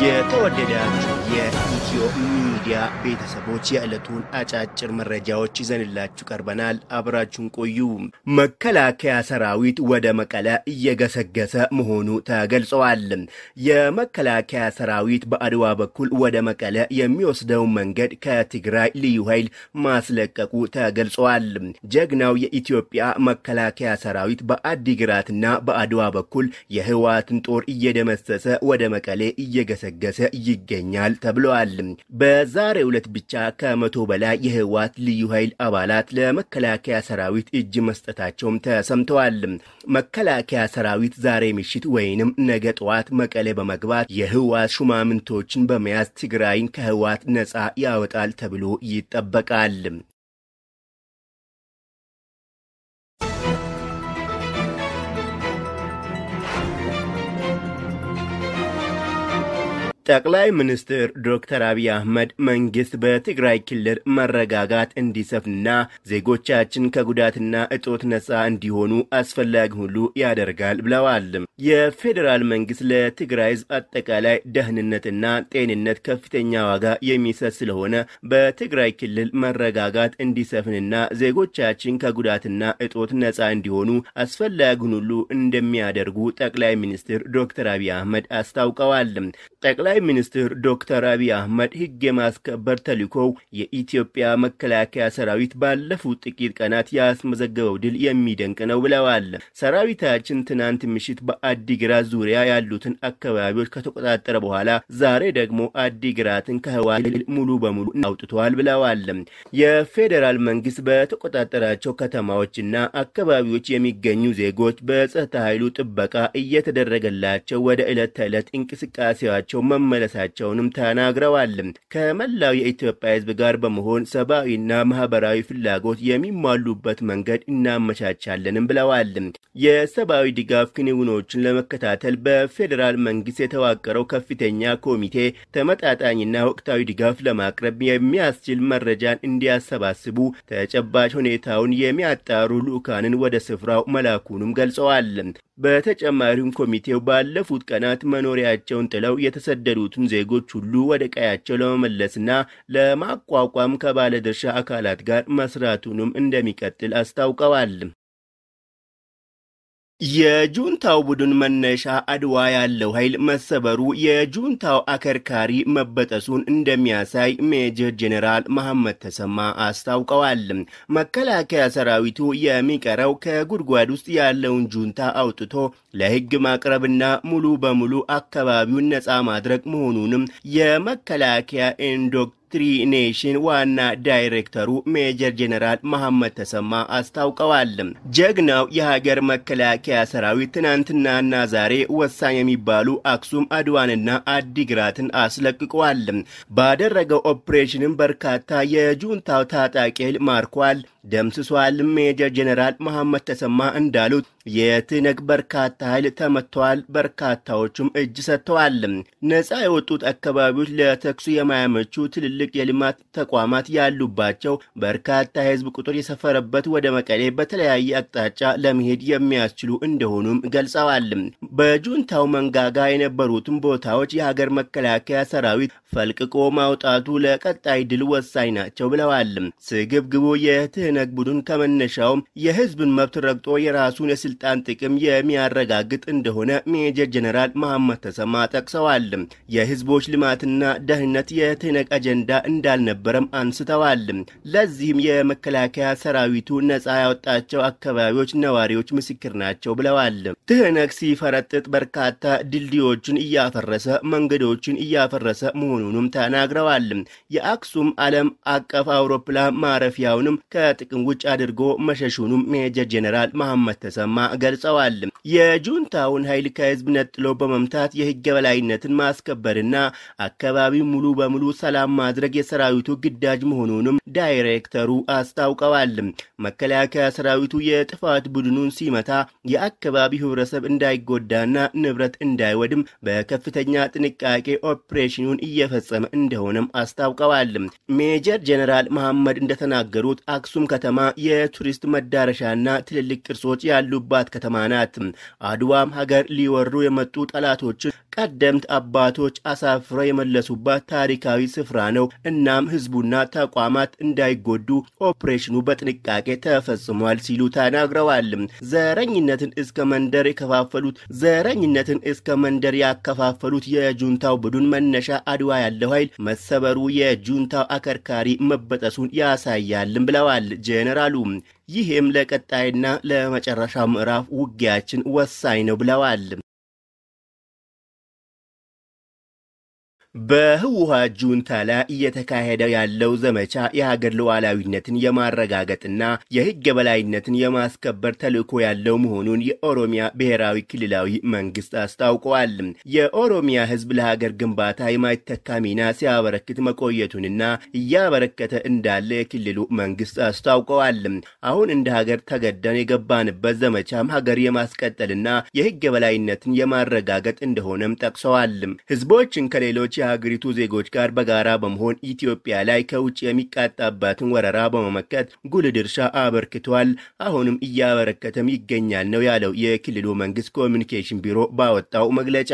也多点点，主也。ኢትዮ ሚዲያ ቤተሰቦች የዕለቱን አጫጭር መረጃዎች ይዘንላችሁ ቀርበናል። አብራችሁን ቆዩ። መከላከያ ሰራዊት ወደ መቀለ እየገሰገሰ መሆኑ ተገልጸዋል። የመከላከያ ሰራዊት በአድዋ በኩል ወደ መቀለ የሚወስደውን መንገድ ከትግራይ ልዩ ኃይል ማስለቀቁ ተገልጸዋል። ጀግናው የኢትዮጵያ መከላከያ ሰራዊት በአዲግራትና በአድዋ በኩል የህወሓትን ጦር እየደመሰሰ ወደ መቀሌ እየገሰገሰ ይገኛል ተብለዋል። አይደለም። በዛሬው ዕለት ብቻ ከመቶ በላይ የህወሓት ልዩ ኃይል አባላት ለመከላከያ ሰራዊት እጅ መስጠታቸውም ተሰምተዋል። መከላከያ ሰራዊት ዛሬ ምሽት ወይንም ነገ ጠዋት መቀሌ በመግባት የህወሓት ሹማምንቶችን በመያዝ ትግራይን ከህወሓት ነፃ ያወጣል ተብሎ ይጠበቃል። ጠቅላይ ሚኒስትር ዶክተር አብይ አህመድ መንግስት በትግራይ ክልል መረጋጋት እንዲሰፍንና ዜጎቻችን ከጉዳትና እጦት ነጻ እንዲሆኑ አስፈላጊ ሁሉ ያደርጋል ብለዋል። የፌዴራል መንግስት ለትግራይ ህዝብ አጠቃላይ ደህንነትና ጤንነት ከፍተኛ ዋጋ የሚሰጥ ስለሆነ በትግራይ ክልል መረጋጋት እንዲሰፍንና ዜጎቻችን ከጉዳትና እጦት ነጻ እንዲሆኑ አስፈላጊውን ሁሉ እንደሚያደርጉ ጠቅላይ ሚኒስትር ዶክተር አብይ አህመድ አስታውቀዋል። ጠቅላይ ጠቅላይ ሚኒስትር ዶክተር አብይ አህመድ ሕግ የማስከበር ተልዕኮው የኢትዮጵያ መከላከያ ሰራዊት ባለፉት ጥቂት ቀናት ያስመዘገበው ድል የሚደንቅ ነው ብለዋል። ሰራዊታችን ትናንት ምሽት በአዲግራት ዙሪያ ያሉትን አካባቢዎች ከተቆጣጠረ በኋላ ዛሬ ደግሞ አዲግራትን ከህወሓት ሙሉ በሙሉ አውጥተዋል ብለዋል። የፌዴራል መንግስት በተቆጣጠራቸው ከተማዎችና አካባቢዎች የሚገኙ ዜጎች በጸጥታ ኃይሉ ጥበቃ እየተደረገላቸው ወደ ዕለት ተዕለት እንቅስቃሴያቸው መ መመለሳቸውንም ተናግረዋል። ከመላው የኢትዮጵያ ሕዝብ ጋር በመሆን ሰብአዊና ማህበራዊ ፍላጎት የሚሟሉበት መንገድ እናመቻቻለንም ብለዋል። የሰብአዊ ድጋፍ ክንውኖችን ለመከታተል በፌዴራል መንግስት የተዋቀረው ከፍተኛ ኮሚቴ ተመጣጣኝና ወቅታዊ ድጋፍ ለማቅረብ የሚያስችል መረጃን እንዲያሰባስቡ ተጨባጭ ሁኔታውን የሚያጣሩ ልዑካንን ወደ ስፍራው መላኩንም ገልጸዋል። በተጨማሪም ኮሚቴው ባለፉት ቀናት መኖሪያቸውን ጥለው የተሰደዱ የተቸገሩትን ዜጎች ሁሉ ወደ ቀያቸው ለመመለስና ለማቋቋም ከባለድርሻ አካላት ጋር መስራቱንም እንደሚቀጥል አስታውቀዋል። የጁንታው ቡድን መነሻ አድዋ ያለው ኃይል መሰበሩ የጁንታው አከርካሪ መበጠሱን እንደሚያሳይ ሜጀር ጄኔራል መሐመድ ተሰማ አስታውቀዋል። መከላከያ ሰራዊቱ የሚቀረው ከጉድጓድ ውስጥ ያለውን ጁንታ አውጥቶ ለሕግ ማቅረብና ሙሉ በሙሉ አካባቢውን ነፃ ማድረግ መሆኑንም የመከላከያ ኢንዶክ ትሪ ኔሽን ዋና ዳይሬክተሩ ሜጀር ጄኔራል መሐመድ ተሰማ አስታውቀዋል። ጀግናው የሀገር መከላከያ ሰራዊት ትናንትናና ዛሬ ወሳኝ የሚባሉ አክሱም፣ አድዋንና አዲግራትን አስለቅቀዋል። ባደረገው ኦፕሬሽንም በርካታ የጁንታው ታጣቂ ኃይል ማርኳል። ደምስሷልም። ሜጀር ጀኔራል መሐመድ ተሰማ እንዳሉት የትነግ በርካታ ኃይል ተመትተዋል፣ በርካታዎቹም እጅ ሰጥተዋል። ነጻ የወጡት አካባቢዎች ለተኩሱ የማያመቹ ትልልቅ የልማት ተቋማት ያሉባቸው፣ በርካታ የህዝብ ቁጥር የሰፈረበት ወደ መቀሌ በተለያየ አቅጣጫ ለመሄድ የሚያስችሉ እንደሆኑም ገልጸዋል። በጁንታው መንጋጋ የነበሩትን ቦታዎች የሀገር መከላከያ ሰራዊት ፈልቅቆ ማውጣቱ ለቀጣይ ድል ወሳኝ ናቸው ብለዋል። ስግብግቡ የትህን የኦነግ ቡድን ከመነሻውም የህዝብን መብት ረግጦ የራሱን የስልጣን ጥቅም የሚያረጋግጥ እንደሆነ ሜጀር ጀነራል መሐመድ ተሰማ ጠቅሰዋል። የህዝቦች ልማትና ደህንነት የትነቅ አጀንዳ እንዳልነበረም አንስተዋል። ለዚህም የመከላከያ ሰራዊቱ ነጻ ያወጣቸው አካባቢዎች ነዋሪዎች ምስክር ናቸው ብለዋል። ትህነግ ሲፈረጥጥ በርካታ ድልድዮችን እያፈረሰ መንገዶችን እያፈረሰ መሆኑንም ተናግረዋል። የአክሱም ዓለም አቀፍ አውሮፕላን ማረፊያውንም ከጥ ጥቅም ውጭ አድርጎ መሸሹንም ሜጀር ጄኔራል መሐመድ ተሰማ ገልጸዋል። የጁንታውን ኃይል ከህዝብ ነጥሎ በመምታት የህግ የበላይነትን ማስከበርና አካባቢ ሙሉ በሙሉ ሰላም ማድረግ የሰራዊቱ ግዳጅ መሆኑንም ዳይሬክተሩ አስታውቀዋል። መከላከያ ሰራዊቱ የጥፋት ቡድኑን ሲመታ የአካባቢ ህብረተሰብ እንዳይጎዳና ንብረት እንዳይወድም በከፍተኛ ጥንቃቄ ኦፕሬሽኑን እየፈጸመ እንደሆነም አስታውቀዋል። ሜጀር ጄኔራል መሐመድ እንደተናገሩት አክሱም ከተማ የቱሪስት መዳረሻና ትልልቅ ቅርሶች ያሉባት ከተማ ናት። አድዋም ሀገር ሊወሩ የመጡ ጠላቶችን ቀደምት አባቶች አሳፍረው የመለሱባት ታሪካዊ ስፍራ ነው። እናም ህዝቡና ተቋማት እንዳይጎዱ ኦፕሬሽኑ በጥንቃቄ ተፈጽሟል ሲሉ ተናግረዋል። ዘረኝነትን እስከ መንደር የከፋፈሉት ዘረኝነትን እስከ መንደር ያከፋፈሉት የጁንታው ቡድን መነሻ አድዋ ያለው ኃይል መሰበሩ የጁንታው አከርካሪ መበጠሱን ያሳያልም ብለዋል። ጄኔራሉ። ይህም ለቀጣይና ለመጨረሻ ምዕራፍ ውጊያችን ወሳኝ ነው ብለዋል። በህውሃ ጁንታ ላይ እየተካሄደ ያለው ዘመቻ የሀገር ሉዓላዊነትን የማረጋገጥና የህግ የበላይነትን የማስከበር ተልዕኮ ያለው መሆኑን የኦሮሚያ ብሔራዊ ክልላዊ መንግስት አስታውቀዋል። የኦሮሚያ ህዝብ ለሀገር ግንባታ የማይተካ ሚና ሲያበረክት መቆየቱንና እያበረከተ እንዳለ የክልሉ መንግስት አስታውቀዋል። አሁን እንደ ሀገር ተገደን የገባንበት ዘመቻም ሀገር የማስቀጠልና የህግ የበላይነትን የማረጋገጥ እንደሆነም ጠቅሰዋል። ህዝቦችን ከሌሎች ከሀገሪቱ ዜጎች ጋር በጋራ በመሆን ኢትዮጵያ ላይ ከውጭ የሚቃጣባትን ወረራ በመመከት ጉል ድርሻ አበርክቷል፣ አሁንም እያበረከተም ይገኛል ነው ያለው የክልሉ መንግስት ኮሚኒኬሽን ቢሮ ባወጣው መግለጫ።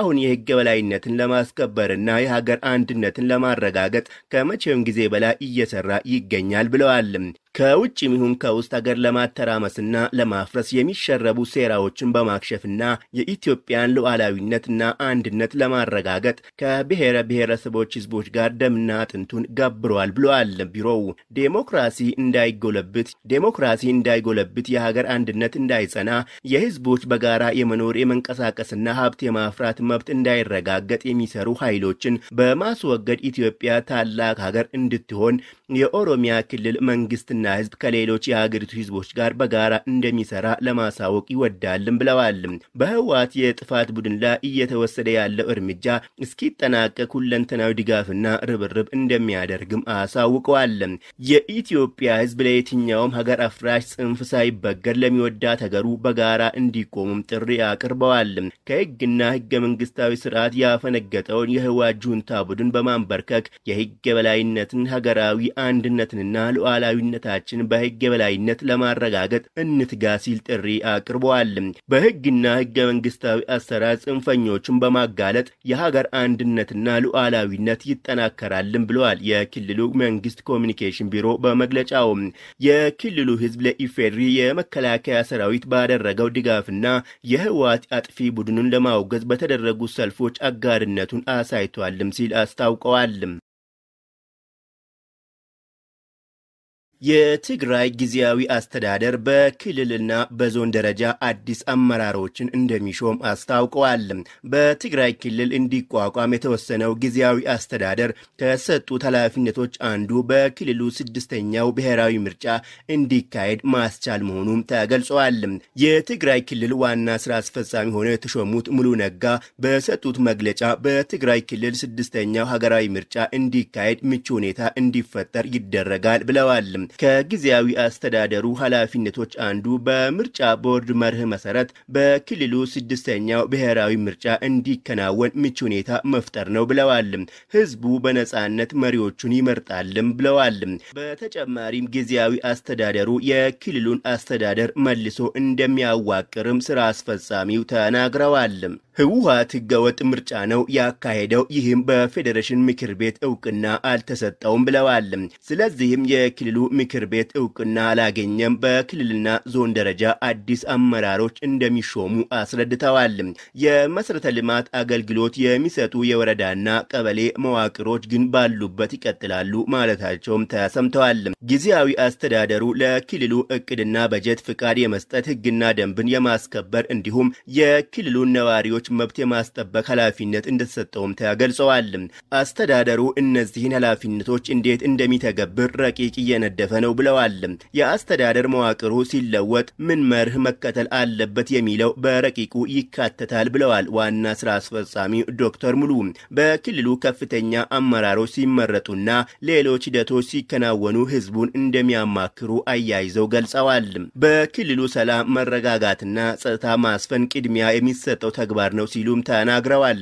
አሁን የህገ በላይነትን ለማስከበርና የሀገር አንድነትን ለማረጋገጥ ከመቼውም ጊዜ በላይ እየሰራ ይገኛል ብለዋል። ከውጭ ይሁን ከውስጥ ሀገር ለማተራመስና ለማፍረስ የሚሸረቡ ሴራዎችን በማክሸፍና የኢትዮጵያን ሉዓላዊነትና አንድነት ለማረጋገጥ ከብሔረ ብሔረሰቦች ህዝቦች ጋር ደምና አጥንቱን ገብሯል ብለዋል ቢሮው። ዴሞክራሲ እንዳይጎለብት ዴሞክራሲ እንዳይጎለብት የሀገር አንድነት እንዳይጸና የህዝቦች በጋራ የመኖር የመንቀሳቀስና ሀብት የማፍራት መብት እንዳይረጋገጥ የሚሰሩ ኃይሎችን በማስወገድ ኢትዮጵያ ታላቅ ሀገር እንድትሆን የኦሮሚያ ክልል መንግስትና ብልጽግና ህዝብ ከሌሎች የሀገሪቱ ህዝቦች ጋር በጋራ እንደሚሰራ ለማሳወቅ ይወዳልም ብለዋል። በህወሓት የጥፋት ቡድን ላይ እየተወሰደ ያለው እርምጃ እስኪጠናቀቅ ሁለንተናዊ ድጋፍና ርብርብ እንደሚያደርግም አሳውቀዋል። የኢትዮጵያ ህዝብ ለየትኛውም ሀገር አፍራሽ ጽንፍ ሳይበገር ለሚወዳት ሀገሩ በጋራ እንዲቆሙም ጥሪ አቅርበዋል። ከህግና ህገ መንግስታዊ ስርዓት ያፈነገጠውን የህወሓት ጁንታ ቡድን በማንበርከክ የህገ በላይነትን ሀገራዊ አንድነትንና ሉዓላዊነት መብታችን በህግ የበላይነት ለማረጋገጥ እንትጋ ሲል ጥሪ አቅርበዋል። በህግና ህገ መንግስታዊ አሰራር ጽንፈኞችን በማጋለጥ የሀገር አንድነትና ሉዓላዊነት ይጠናከራልን ብለዋል የክልሉ መንግስት ኮሚኒኬሽን ቢሮ በመግለጫው። የክልሉ ህዝብ ለኢፌድሪ የመከላከያ ሰራዊት ባደረገው ድጋፍና የህወሓት አጥፊ ቡድኑን ለማውገዝ በተደረጉ ሰልፎች አጋርነቱን አሳይቷልም ሲል አስታውቀዋል። የትግራይ ጊዜያዊ አስተዳደር በክልልና በዞን ደረጃ አዲስ አመራሮችን እንደሚሾም አስታውቀዋል። በትግራይ ክልል እንዲቋቋም የተወሰነው ጊዜያዊ አስተዳደር ከሰጡት ኃላፊነቶች አንዱ በክልሉ ስድስተኛው ብሔራዊ ምርጫ እንዲካሄድ ማስቻል መሆኑም ተገልጸዋል። የትግራይ ክልል ዋና ስራ አስፈጻሚ ሆነው የተሾሙት ሙሉ ነጋ በሰጡት መግለጫ በትግራይ ክልል ስድስተኛው ሀገራዊ ምርጫ እንዲካሄድ ምቹ ሁኔታ እንዲፈጠር ይደረጋል ብለዋል። ከጊዜያዊ አስተዳደሩ ኃላፊነቶች አንዱ በምርጫ ቦርድ መርህ መሰረት በክልሉ ስድስተኛው ብሔራዊ ምርጫ እንዲከናወን ምቹ ሁኔታ መፍጠር ነው ብለዋል። ህዝቡ በነጻነት መሪዎቹን ይመርጣልም ብለዋል። በተጨማሪም ጊዜያዊ አስተዳደሩ የክልሉን አስተዳደር መልሶ እንደሚያዋቅርም ስራ አስፈጻሚው ተናግረዋል። ህወሀት ህገወጥ ምርጫ ነው ያካሄደው፣ ይህም በፌዴሬሽን ምክር ቤት እውቅና አልተሰጠውም ብለዋል። ስለዚህም የክልሉ ምክር ቤት እውቅና አላገኘም። በክልልና ዞን ደረጃ አዲስ አመራሮች እንደሚሾሙ አስረድተዋል። የመሰረተ ልማት አገልግሎት የሚሰጡ የወረዳና ቀበሌ መዋቅሮች ግን ባሉበት ይቀጥላሉ ማለታቸውም ተሰምተዋል። ጊዜያዊ አስተዳደሩ ለክልሉ እቅድና በጀት ፍቃድ የመስጠት ሕግና ደንብን የማስከበር እንዲሁም የክልሉን ነዋሪዎች መብት የማስጠበቅ ኃላፊነት እንደተሰጠውም ተገልጸዋል። አስተዳደሩ እነዚህን ኃላፊነቶች እንዴት እንደሚተገብር ረቂቅ እየነደ የተነደፈ ነው ብለዋል። የአስተዳደር መዋቅሩ ሲለወጥ ምን መርህ መከተል አለበት የሚለው በረቂቁ ይካተታል ብለዋል ዋና ስራ አስፈጻሚው ዶክተር ሙሉ። በክልሉ ከፍተኛ አመራሮች ሲመረጡና ሌሎች ሂደቶች ሲከናወኑ ህዝቡን እንደሚያማክሩ አያይዘው ገልጸዋል። በክልሉ ሰላም መረጋጋትና ጸጥታ ማስፈን ቅድሚያ የሚሰጠው ተግባር ነው ሲሉም ተናግረዋል።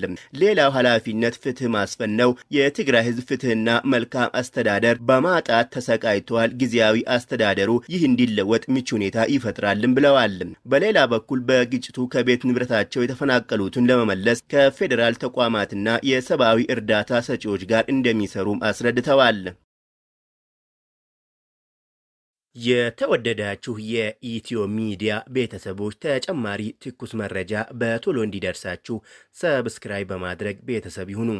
ሌላው ኃላፊነት ፍትህ ማስፈን ነው። የትግራይ ህዝብ ፍትህና መልካም አስተዳደር በማጣት ተሰቃይቷል ጊዜያዊ አስተዳደሩ ይህ እንዲለወጥ ምቹ ሁኔታ ይፈጥራልን ብለዋል። በሌላ በኩል በግጭቱ ከቤት ንብረታቸው የተፈናቀሉትን ለመመለስ ከፌዴራል ተቋማትና የሰብአዊ እርዳታ ሰጪዎች ጋር እንደሚሰሩም አስረድተዋል። የተወደዳችሁ የኢትዮ ሚዲያ ቤተሰቦች ተጨማሪ ትኩስ መረጃ በቶሎ እንዲደርሳችሁ ሰብስክራይብ በማድረግ ቤተሰብ ይሁኑ።